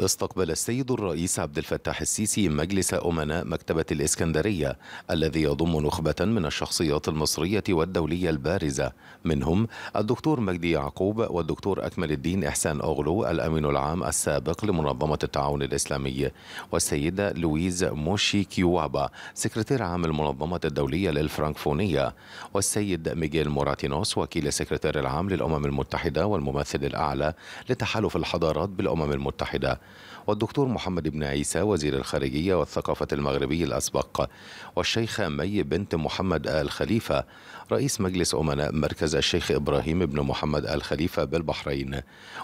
استقبل السيد الرئيس عبد الفتاح السيسي مجلس أمناء مكتبة الإسكندرية الذي يضم نخبة من الشخصيات المصرية والدولية البارزة منهم الدكتور مجدي يعقوب والدكتور أكمل الدين إحسان أغلو الأمين العام السابق لمنظمة التعاون الإسلامي والسيدة لويز موشي كيوابا سكرتير عام المنظمة الدولية للفرانكفونية والسيد ميغيل موراتينوس وكيل السكرتير العام للأمم المتحدة والممثل الأعلى لتحالف الحضارات بالأمم المتحدة والدكتور محمد بن عيسى وزير الخارجية والثقافة المغربي الأسبق والشيخة مي بنت محمد آل خليفة رئيس مجلس أمناء مركز الشيخ إبراهيم بن محمد آل خليفة بالبحرين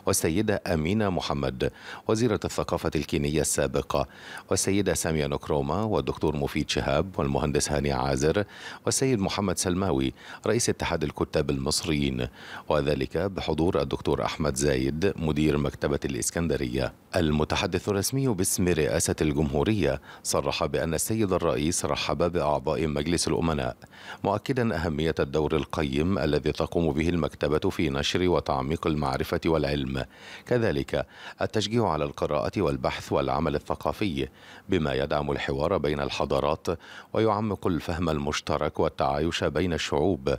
والسيدة أمينة محمد وزيرة الثقافة الكينية السابقة والسيدة سامية نكروما والدكتور مفيد شهاب والمهندس هاني عازر والسيد محمد سلماوي رئيس اتحاد الكتاب المصريين وذلك بحضور الدكتور أحمد زايد مدير مكتبة الإسكندرية المتحدث الرسمي باسم رئاسة الجمهورية صرح بأن السيد الرئيس رحب بأعضاء مجلس الأمناء مؤكدا أهمية الدور القيم الذي تقوم به المكتبة في نشر وتعميق المعرفة والعلم كذلك التشجيع على القراءة والبحث والعمل الثقافي بما يدعم الحوار بين الحضارات ويعمق الفهم المشترك والتعايش بين الشعوب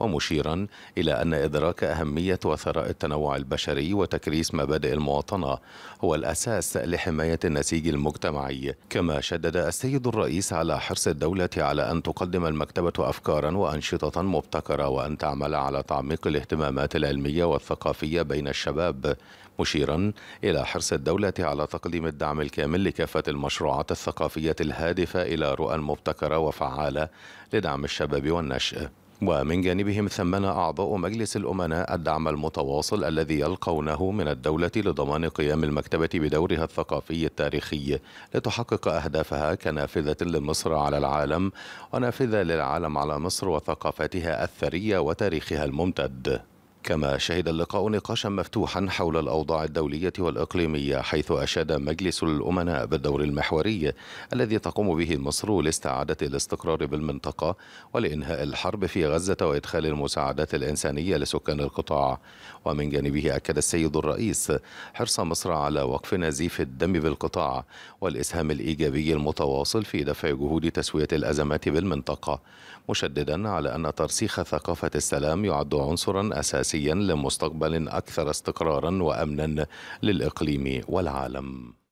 ومشيرا إلى أن إدراك أهمية وثراء التنوع البشري وتكريس مبادئ المواطنة هو الأساس الأساس لحماية النسيج المجتمعي كما شدد السيد الرئيس على حرص الدولة على أن تقدم المكتبة أفكارا وأنشطة مبتكرة وأن تعمل على تعميق الاهتمامات العلمية والثقافية بين الشباب مشيرا إلى حرص الدولة على تقديم الدعم الكامل لكافة المشروعات الثقافية الهادفة إلى رؤى مبتكرة وفعالة لدعم الشباب والنشء ومن جانبهم ثمن أعضاء مجلس الأمناء الدعم المتواصل الذي يلقونه من الدولة لضمان قيام المكتبة بدورها الثقافي التاريخي لتحقق أهدافها كنافذة لمصر على العالم ونافذة للعالم على مصر وثقافتها الثرية وتاريخها الممتد كما شهد اللقاء نقاشا مفتوحا حول الأوضاع الدولية والإقليمية حيث أشاد مجلس الأمناء بالدور المحوري الذي تقوم به مصر لاستعادة الاستقرار بالمنطقة ولإنهاء الحرب في غزة وإدخال المساعدات الإنسانية لسكان القطاع ومن جانبه أكد السيد الرئيس حرص مصر على وقف نزيف الدم بالقطاع والإسهام الإيجابي المتواصل في دفع جهود تسوية الأزمات بالمنطقة مشددا على أن ترسيخ ثقافة السلام يعد عنصرا أساسيا سياسيا لمستقبل أكثر استقرارا وأمنا للإقليم والعالم